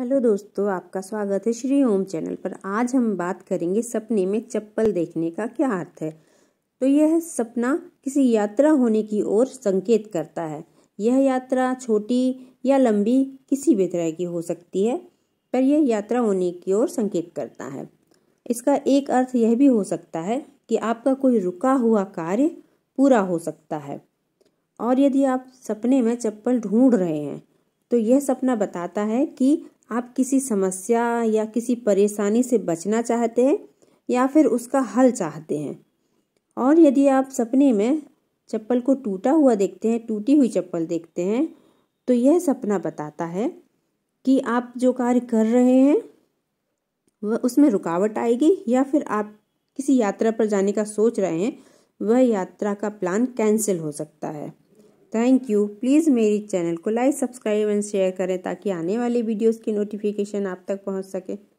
hello दोस्तों आपका स्वागत है श्री ओम चैनल पर आज हम बात करेंगे सपने में चप्पल देखने का क्या अर्थ है तो यह सपना किसी यात्रा होने की ओर संकेत करता है यह यात्रा छोटी या लंबी किसी भी तरह की हो सकती है पर यह यात्रा होने की ओर संकेत करता है इसका एक अर्थ यह भी हो सकता है कि आपका कोई रुका हुआ कार्य पूरा हो सकता है और यदि आप सपने में चप्पल ढूंढ रहे हैं तो यह सपना बताता है कि आप किसी समस्या या किसी परेशानी से बचना चाहते हैं या फिर उसका हल चाहते हैं और यदि आप सपने में चप्पल को टूटा हुआ देखते हैं टूटी हुई चप्पल देखते हैं तो यह सपना बताता है कि आप जो कार्य कर रहे हैं वह उसमें रुकावट आएगी या फिर आप किसी यात्रा पर जाने का सोच रहे हैं वह यात्रा का प्लान कैंसिल हो सकता है थैंक यू प्लीज़ मेरी चैनल को लाइक सब्सक्राइब एंड शेयर करें ताकि आने वाली वीडियोस की नोटिफिकेशन आप तक पहुंच सके